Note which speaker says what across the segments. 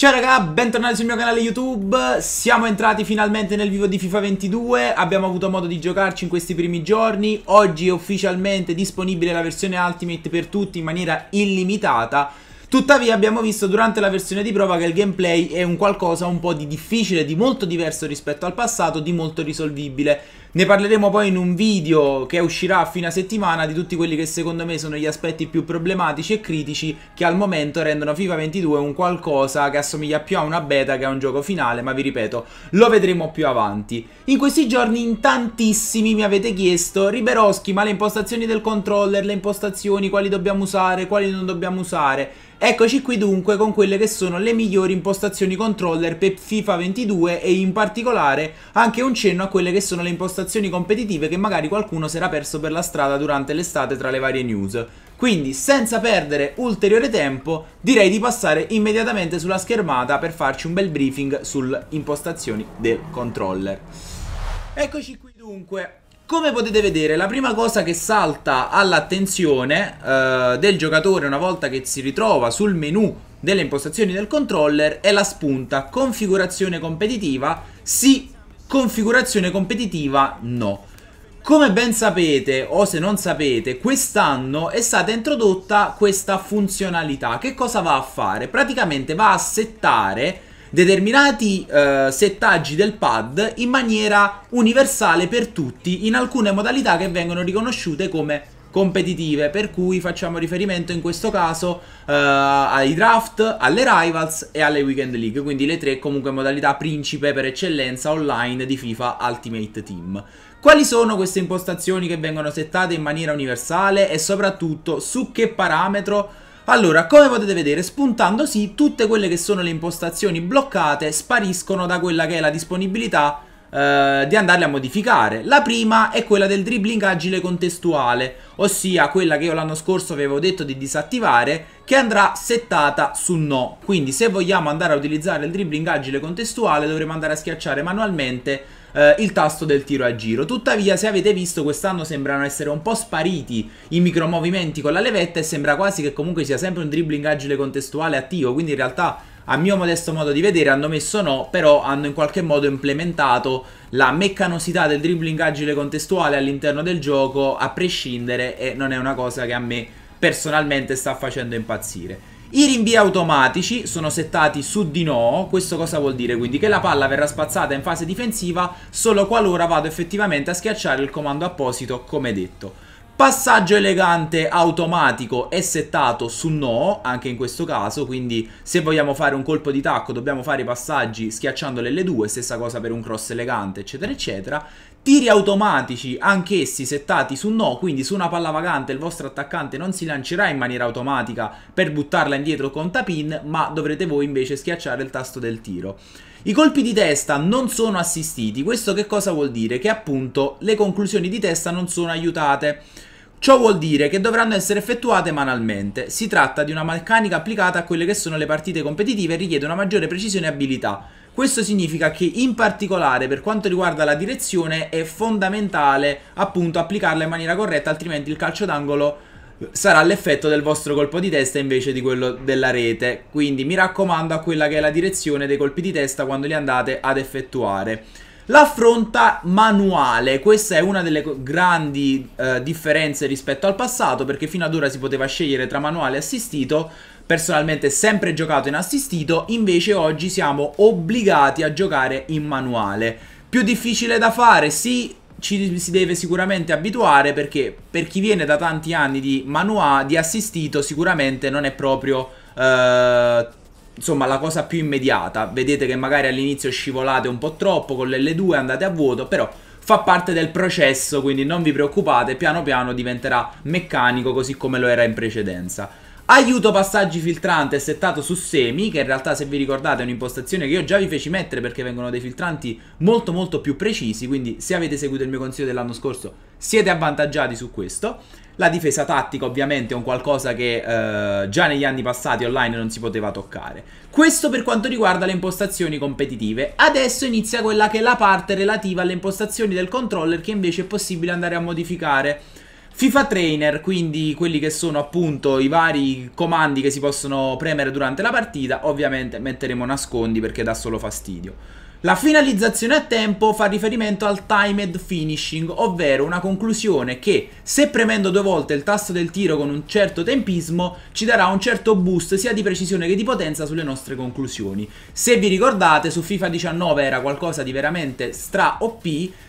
Speaker 1: Ciao raga, bentornati sul mio canale YouTube, siamo entrati finalmente nel vivo di FIFA 22, abbiamo avuto modo di giocarci in questi primi giorni, oggi è ufficialmente disponibile la versione Ultimate per tutti in maniera illimitata, tuttavia abbiamo visto durante la versione di prova che il gameplay è un qualcosa un po' di difficile, di molto diverso rispetto al passato, di molto risolvibile. Ne parleremo poi in un video che uscirà a fine settimana di tutti quelli che secondo me sono gli aspetti più problematici e critici che al momento rendono FIFA 22 un qualcosa che assomiglia più a una beta che a un gioco finale, ma vi ripeto, lo vedremo più avanti. In questi giorni in tantissimi mi avete chiesto, Riberoschi, ma le impostazioni del controller, le impostazioni, quali dobbiamo usare, quali non dobbiamo usare... Eccoci qui dunque con quelle che sono le migliori impostazioni controller per FIFA 22 e in particolare anche un cenno a quelle che sono le impostazioni impostazioni competitive che magari qualcuno si era perso per la strada durante l'estate tra le varie news. Quindi, senza perdere ulteriore tempo, direi di passare immediatamente sulla schermata per farci un bel briefing sulle impostazioni del controller. Eccoci qui dunque, come potete vedere, la prima cosa che salta all'attenzione eh, del giocatore una volta che si ritrova sul menu delle impostazioni del controller è la spunta configurazione competitiva, si configurazione competitiva no. Come ben sapete o se non sapete, quest'anno è stata introdotta questa funzionalità. Che cosa va a fare? Praticamente va a settare determinati eh, settaggi del pad in maniera universale per tutti in alcune modalità che vengono riconosciute come competitive, per cui facciamo riferimento in questo caso eh, ai draft, alle rivals e alle weekend league, quindi le tre comunque modalità principe per eccellenza online di FIFA Ultimate Team. Quali sono queste impostazioni che vengono settate in maniera universale e soprattutto su che parametro? Allora, come potete vedere, spuntando sì, tutte quelle che sono le impostazioni bloccate spariscono da quella che è la disponibilità eh, di andarle a modificare. La prima è quella del dribbling agile contestuale, ossia quella che io l'anno scorso avevo detto di disattivare, che andrà settata su no. Quindi se vogliamo andare a utilizzare il dribbling agile contestuale dovremo andare a schiacciare manualmente eh, il tasto del tiro a giro. Tuttavia, se avete visto, quest'anno sembrano essere un po' spariti i micromovimenti con la levetta e sembra quasi che comunque sia sempre un dribbling agile contestuale attivo, quindi in realtà a mio modesto modo di vedere hanno messo no, però hanno in qualche modo implementato la meccanosità del dribbling agile contestuale all'interno del gioco a prescindere e non è una cosa che a me personalmente sta facendo impazzire. I rinvii automatici sono settati su di no, questo cosa vuol dire? Quindi che la palla verrà spazzata in fase difensiva solo qualora vado effettivamente a schiacciare il comando apposito come detto. Passaggio elegante automatico è settato su no, anche in questo caso, quindi se vogliamo fare un colpo di tacco dobbiamo fare i passaggi schiacciando l'L2, stessa cosa per un cross elegante, eccetera, eccetera. Tiri automatici, anch'essi settati su no, quindi su una palla vagante il vostro attaccante non si lancerà in maniera automatica per buttarla indietro con tapin, ma dovrete voi invece schiacciare il tasto del tiro. I colpi di testa non sono assistiti, questo che cosa vuol dire? Che appunto le conclusioni di testa non sono aiutate. Ciò vuol dire che dovranno essere effettuate manualmente. Si tratta di una meccanica applicata a quelle che sono le partite competitive e richiede una maggiore precisione e abilità. Questo significa che in particolare per quanto riguarda la direzione è fondamentale appunto applicarla in maniera corretta, altrimenti il calcio d'angolo eh, sarà l'effetto del vostro colpo di testa invece di quello della rete. Quindi mi raccomando a quella che è la direzione dei colpi di testa quando li andate ad effettuare. L'affronta manuale, questa è una delle grandi eh, differenze rispetto al passato perché fino ad ora si poteva scegliere tra manuale e assistito, personalmente sempre giocato in assistito, invece oggi siamo obbligati a giocare in manuale. Più difficile da fare, sì, ci si deve sicuramente abituare perché per chi viene da tanti anni di manuale, di assistito, sicuramente non è proprio eh, insomma la cosa più immediata. Vedete che magari all'inizio scivolate un po' troppo con l'L2, andate a vuoto, però fa parte del processo, quindi non vi preoccupate, piano piano diventerà meccanico così come lo era in precedenza. Aiuto passaggi filtrante settato su semi, che in realtà se vi ricordate è un'impostazione che io già vi feci mettere perché vengono dei filtranti molto molto più precisi, quindi se avete seguito il mio consiglio dell'anno scorso siete avvantaggiati su questo. La difesa tattica ovviamente è un qualcosa che eh, già negli anni passati online non si poteva toccare. Questo per quanto riguarda le impostazioni competitive. Adesso inizia quella che è la parte relativa alle impostazioni del controller che invece è possibile andare a modificare. FIFA Trainer, quindi quelli che sono appunto i vari comandi che si possono premere durante la partita, ovviamente metteremo nascondi perché dà solo fastidio. La finalizzazione a tempo fa riferimento al timed finishing, ovvero una conclusione che, se premendo due volte il tasto del tiro con un certo tempismo, ci darà un certo boost sia di precisione che di potenza sulle nostre conclusioni. Se vi ricordate, su FIFA 19 era qualcosa di veramente stra OP,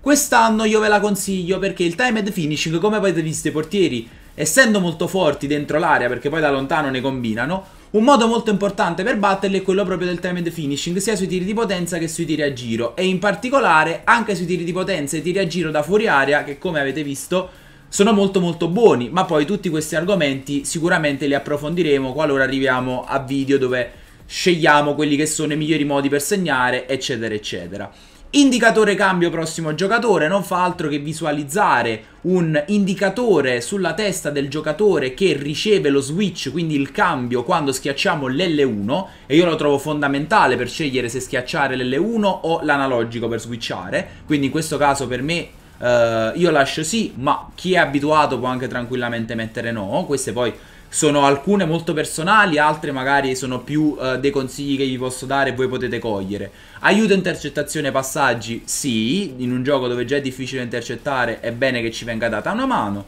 Speaker 1: quest'anno io ve la consiglio perché il timed finishing, come avete visto i portieri, essendo molto forti dentro l'area perché poi da lontano ne combinano, un modo molto importante per batterli è quello proprio del timed finishing, sia sui tiri di potenza che sui tiri a giro, e in particolare anche sui tiri di potenza e tiri a giro da fuori area, che come avete visto sono molto molto buoni, ma poi tutti questi argomenti sicuramente li approfondiremo qualora arriviamo a video dove scegliamo quelli che sono i migliori modi per segnare, eccetera, eccetera. Indicatore cambio prossimo giocatore non fa altro che visualizzare un indicatore sulla testa del giocatore che riceve lo switch, quindi il cambio quando schiacciamo l'L1 e io lo trovo fondamentale per scegliere se schiacciare l'L1 o l'analogico per switchare, quindi in questo caso per me eh, io lascio sì, ma chi è abituato può anche tranquillamente mettere no, queste poi sono alcune molto personali, altre magari sono più uh, dei consigli che vi posso dare e voi potete cogliere. Aiuto intercettazione passaggi, sì, in un gioco dove già è difficile intercettare è bene che ci venga data una mano.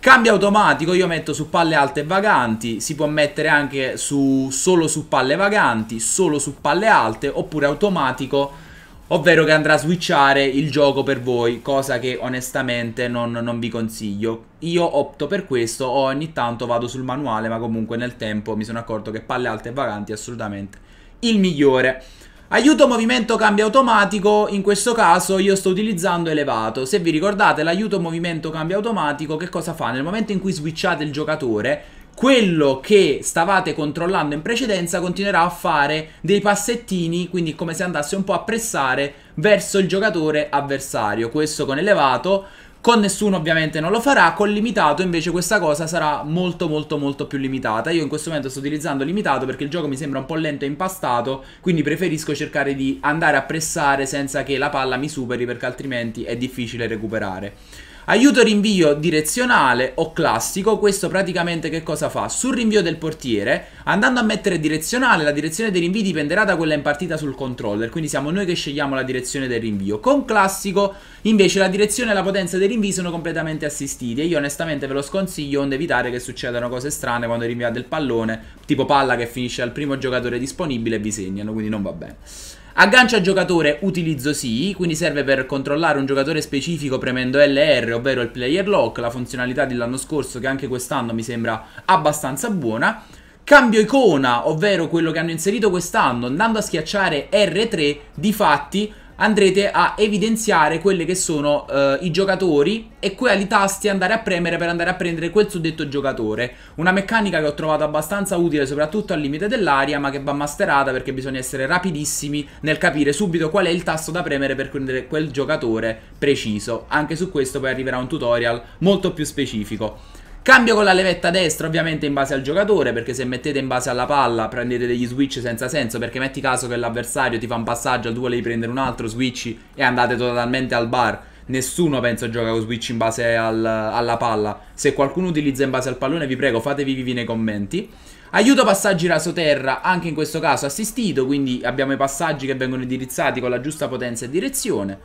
Speaker 1: Cambio automatico, io metto su palle alte e vaganti, si può mettere anche su, solo su palle vaganti, solo su palle alte oppure automatico ovvero che andrà a switchare il gioco per voi, cosa che onestamente non, non, vi consiglio. Io opto per questo, ogni tanto vado sul manuale, ma comunque nel tempo mi sono accorto che palle alte e vaganti è assolutamente il migliore. Aiuto movimento cambio automatico, in questo caso io sto utilizzando elevato. Se vi ricordate l'aiuto movimento cambio automatico che cosa fa? Nel momento in cui switchate il giocatore, quello che stavate controllando in precedenza continuerà a fare dei passettini, quindi come se andasse un po' a pressare verso il giocatore avversario. Questo con elevato, con nessuno ovviamente non lo farà, con limitato invece questa cosa sarà molto molto molto più limitata. Io in questo momento sto utilizzando limitato perché il gioco mi sembra un po' lento e impastato, quindi preferisco cercare di andare a pressare senza che la palla mi superi perché altrimenti è difficile recuperare. Aiuto rinvio direzionale o classico, questo praticamente che cosa fa? Sul rinvio del portiere, andando a mettere direzionale, la direzione dei rinvii dipenderà da quella impartita sul controller, quindi siamo noi che scegliamo la direzione del rinvio. Con classico, invece, la direzione e la potenza dei rinvii sono completamente assistiti e io onestamente ve lo sconsiglio, onde evitare che succedano cose strane quando rinviate il pallone, tipo palla che finisce al primo giocatore disponibile e vi segnano, quindi non va bene. Aggancia giocatore utilizzo sì, quindi serve per controllare un giocatore specifico premendo LR, ovvero il player lock, la funzionalità dell'anno scorso che anche quest'anno mi sembra abbastanza buona. Cambio icona, ovvero quello che hanno inserito quest'anno, andando a schiacciare R3, di fatti andrete a evidenziare quelli che sono eh, i giocatori e quali tasti andare a premere per andare a prendere quel suddetto giocatore. Una meccanica che ho trovato abbastanza utile soprattutto al limite dell'aria ma che va masterata perché bisogna essere rapidissimi nel capire subito qual è il tasto da premere per prendere quel giocatore preciso. Anche su questo poi arriverà un tutorial molto più specifico. Cambio con la levetta destra ovviamente in base al giocatore perché se mettete in base alla palla prendete degli switch senza senso perché metti caso che l'avversario ti fa un passaggio, tu volevi prendere un altro switch e andate totalmente al bar. Nessuno penso gioca con switch in base al, alla palla. Se qualcuno utilizza in base al pallone vi prego fatevi vivi nei commenti. Aiuto passaggi raso terra anche in questo caso assistito, quindi abbiamo i passaggi che vengono indirizzati con la giusta potenza e direzione.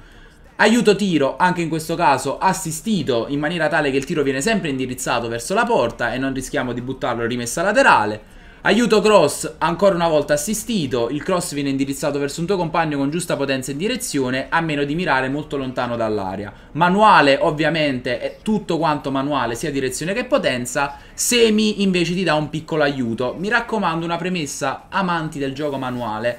Speaker 1: Aiuto tiro, anche in questo caso assistito in maniera tale che il tiro viene sempre indirizzato verso la porta e non rischiamo di buttarlo in rimessa laterale. Aiuto cross, ancora una volta assistito, il cross viene indirizzato verso un tuo compagno con giusta potenza e direzione, a meno di mirare molto lontano dall'aria Manuale, ovviamente, è tutto quanto manuale, sia direzione che potenza. Semi invece ti dà un piccolo aiuto. Mi raccomando una premessa, amanti del gioco manuale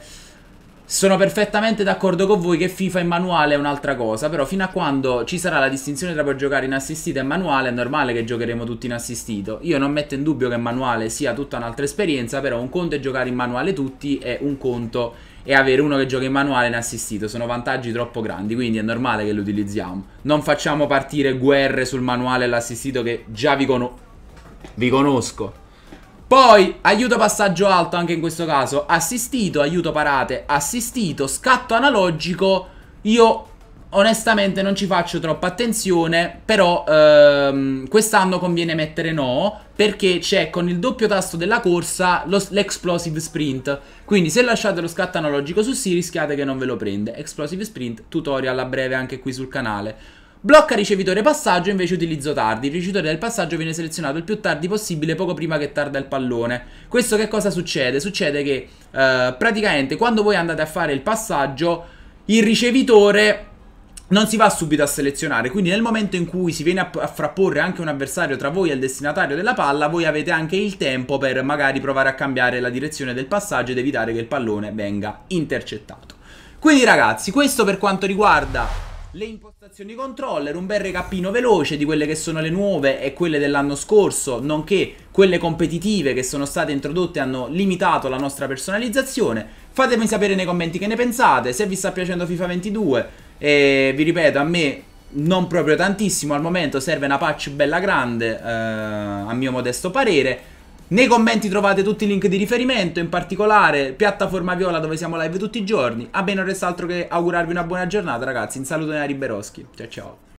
Speaker 1: sono perfettamente d'accordo con voi che FIFA in manuale è un'altra cosa, però fino a quando ci sarà la distinzione tra poi giocare in assistito e manuale è normale che giocheremo tutti in assistito. Io non metto in dubbio che manuale sia tutta un'altra esperienza, però un conto è giocare in manuale tutti e un conto è avere uno che gioca in manuale in assistito. Sono vantaggi troppo grandi, quindi è normale che lo utilizziamo. Non facciamo partire guerre sul manuale e l'assistito che già vi, con vi conosco. Poi aiuto passaggio alto anche in questo caso Assistito, aiuto parate, assistito, scatto analogico Io onestamente non ci faccio troppa attenzione Però ehm, quest'anno conviene mettere no Perché c'è con il doppio tasto della corsa l'explosive sprint Quindi se lasciate lo scatto analogico su sì rischiate che non ve lo prende Explosive sprint, tutorial a breve anche qui sul canale Blocca ricevitore passaggio invece utilizzo tardi. Il ricevitore del passaggio viene selezionato il più tardi possibile, poco prima che tarda il pallone. Questo che cosa succede? Succede che eh, praticamente quando voi andate a fare il passaggio, il ricevitore non si va subito a selezionare, quindi nel momento in cui si viene a, a, frapporre anche un avversario tra voi e il destinatario della palla, voi avete anche il tempo per magari provare a cambiare la direzione del passaggio ed evitare che il pallone venga intercettato. Quindi ragazzi, questo per quanto riguarda le impostazioni controller, un bel recapino veloce di quelle che sono le nuove e quelle dell'anno scorso, nonché quelle competitive che sono state introdotte e hanno limitato la nostra personalizzazione. Fatemi sapere nei commenti che ne pensate, se vi sta piacendo FIFA 22, e vi ripeto, a me non proprio tantissimo, al momento serve una patch bella grande, eh, a mio modesto parere, nei commenti trovate tutti i link di riferimento, in particolare piattaforma viola dove siamo live tutti i giorni. A me non resta altro che augurarvi una buona giornata ragazzi, un saluto da Riberoschi, ciao ciao.